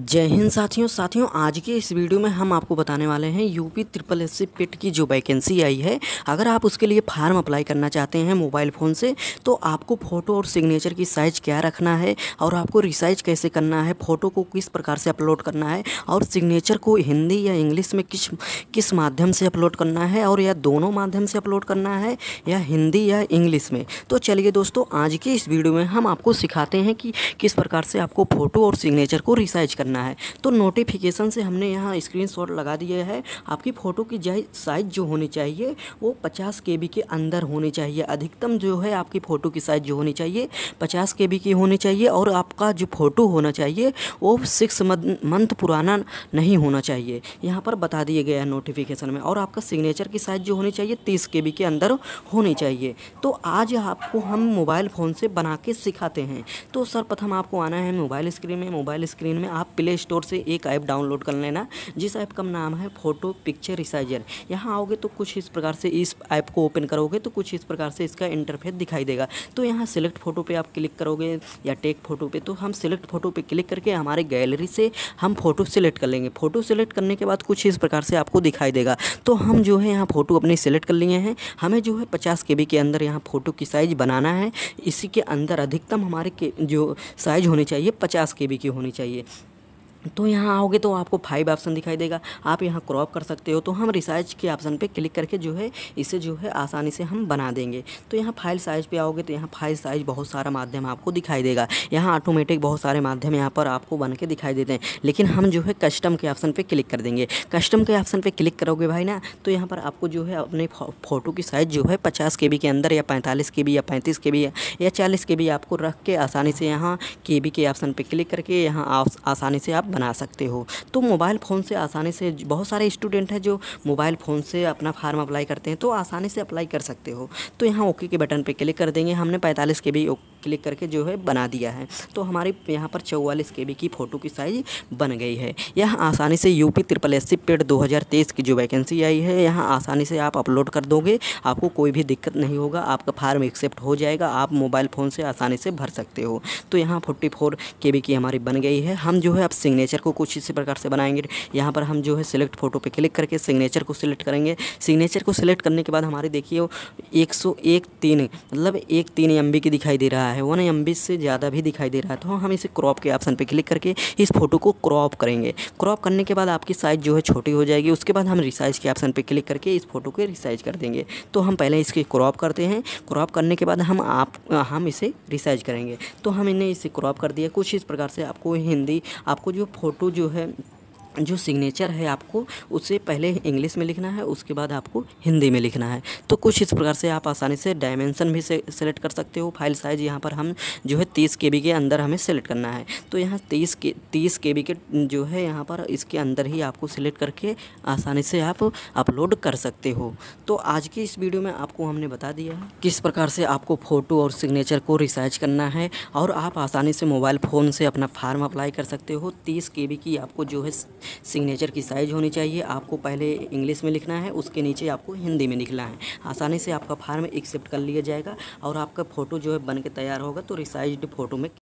जय हिंद साथियों साथियों आज के इस वीडियो में हम आपको बताने वाले हैं UP triple S C PET की जो वैकेंसी आई है अगर आप उसके लिए फार्म अप्लाई करना चाहते हैं मोबाइल फ़ोन से तो आपको फ़ोटो और सिग्नेचर की साइज क्या रखना है और आपको रिसाइज कैसे करना है फ़ोटो को किस प्रकार से अपलोड करना है और सिग्नेचर को हिंदी या इंग्लिश में किस किस माध्यम से अपलोड करना है और या दोनों माध्यम से अपलोड करना है या हिंदी या इंग्लिश में तो चलिए दोस्तों आज के इस वीडियो में हम आपको सिखाते हैं कि किस प्रकार से आपको फ़ोटो और सिग्नेचर को रिसाइज करना है तो नोटिफिकेशन से हमने यहाँ स्क्रीन लगा दिया है आपकी फ़ोटो की साइज़ जो होनी चाहिए वो पचास के के अंदर होनी चाहिए अधिकतम जो है आपकी फ़ोटो की साइज़ जो होनी चाहिए पचास के की होनी चाहिए और आपका जो फ़ोटो होना चाहिए वो सिक्स मंथ पुराना नहीं होना चाहिए यहाँ पर बता दिया गया है नोटिफिकेशन में और आपका सिग्नेचर की साइज़ जो होनी चाहिए तीस के के अंदर होनी चाहिए तो आज आपको हम मोबाइल फ़ोन से बना के सिखाते हैं तो सर्वप्रथम आपको आना है मोबाइल स्क्रीन में मोबाइल स्क्रीन में आप प्ले स्टोर से एक ऐप डाउनलोड कर लेना जिस ऐप का नाम है फोटो पिक्चर रिसाइजर यहाँ आओगे तो कुछ इस प्रकार से इस ऐप को ओपन करोगे तो कुछ इस प्रकार से इसका इंटरफेस दिखाई देगा तो यहाँ सेलेक्ट फ़ोटो पे आप क्लिक करोगे या टेक फ़ोटो पे तो हम सेलेक्ट फ़ोटो पे क्लिक करके हमारे गैलरी से हम फ़ोटो सेलेक्ट कर लेंगे फ़ोटो सेलेक्ट करने के बाद कुछ इस प्रकार से आपको दिखाई देगा तो हम जो है यहाँ फ़ोटो अपनी सेलेक्ट कर लिए हैं हमें जो है पचास के के अंदर यहाँ फ़ोटो की साइज़ बनाना है इसी के अंदर अधिकतम हमारे के जो साइज़ होनी चाहिए पचास के की होनी चाहिए तो यहाँ आओगे तो आपको फाइव ऑप्शन दिखाई देगा आप यहाँ क्रॉप कर सकते हो तो हम रिसाइज के ऑप्शन पे क्लिक करके जो है इसे जो है आसानी से हम बना देंगे तो यहाँ फाइल साइज पे आओगे तो यहाँ फाइल साइज बहुत सारा माध्यम आपको दिखाई देगा यहाँ ऑटोमेटिक बहुत सारे माध्यम यहाँ पर आपको बन के दिखाई देते हैं लेकिन हम जो है कस्टम के ऑप्शन पर क्लिक कर देंगे कस्टम के ऑप्शन पर क्लिक करोगे भाई ना तो यहाँ पर आपको जो है अपने फ़ोटो की साइज़ जो है पचास के के अंदर या पैंतालीस के या पैंतीस के या चालीस के आपको रख के आसानी से यहाँ के के ऑप्शन पर क्लिक करके यहाँ आसानी से आप बना सकते हो तो मोबाइल फ़ोन से आसानी से बहुत सारे स्टूडेंट हैं जो मोबाइल फ़ोन से अपना फार्म अप्लाई करते हैं तो आसानी से अप्लाई कर सकते हो तो यहाँ ओके के बटन पर क्लिक कर देंगे हमने पैंतालीस के भी क्लिक करके जो है बना दिया है तो हमारे यहाँ पर चौवालीस के की फ़ोटो की साइज बन गई है यह आसानी से UP triple triple S C PET की जो वैकेंसी आई है यहाँ आसानी से आप अपलोड कर दोगे आपको कोई भी दिक्कत नहीं होगा आपका फार्म एक्सेप्ट हो जाएगा आप मोबाइल फ़ोन से आसानी से भर सकते हो तो यहाँ फोर्टी फोर के की हमारी बन गई है हम जो है अब सिग्नेचर को कुछ इसी प्रकार से बनाएंगे यहाँ पर हम जो है सिलेक्ट फ़ोटो पर क्लिक करके सिग्नेचर को सिलेक्ट करेंगे सिग्नेचर को सिलेक्ट करने के बाद हमारी देखिए एक सौ एक तीन मतलब एक तीन एम की दिखाई दे रहा है रहा है वन एम से ज़्यादा भी दिखाई दे रहा है तो हाँ, हम इसे क्रॉप के ऑप्शन पर क्लिक करके इस फोटो को क्रॉप करेंगे क्रॉप करने के बाद आपकी साइज़ जो है छोटी हो जाएगी उसके बाद हम रिसाइज के ऑप्शन पर क्लिक करके इस फोटो को रिसाइज कर देंगे तो हम पहले इसके क्रॉप करते हैं क्रॉप करने के बाद हम आप हम इसे रिसाइज करेंगे तो हमने इसे क्रॉप कर दिया कुछ इस प्रकार से आपको हिंदी आपको जो फ़ोटो जो है जो सिग्नेचर है आपको उसे पहले इंग्लिश में लिखना है उसके बाद आपको हिंदी में लिखना है तो कुछ इस प्रकार से आप आसानी से डायमेंसन भी से सेलेक्ट कर सकते हो फाइल साइज़ यहाँ पर हम जो है तीस के के अंदर हमें सेलेक्ट करना है तो यहाँ तीस के तीस के के जो है यहाँ पर इसके अंदर ही आपको सेलेक्ट करके आसानी से आप अपलोड कर सकते हो तो आज की इस वीडियो में आपको हमने बता दिया है किस प्रकार से आपको फ़ोटो और सिग्नेचर को रिसाइज करना है और आप आसानी से मोबाइल फ़ोन से अपना फार्म अप्लाई कर सकते हो तीस के की आपको जो है सिग्नेचर की साइज़ होनी चाहिए आपको पहले इंग्लिश में लिखना है उसके नीचे आपको हिंदी में लिखना है आसानी से आपका फार्म एक्सेप्ट कर लिया जाएगा और आपका फ़ोटो जो है बन के तैयार होगा तो रिसाइज फ़ोटो में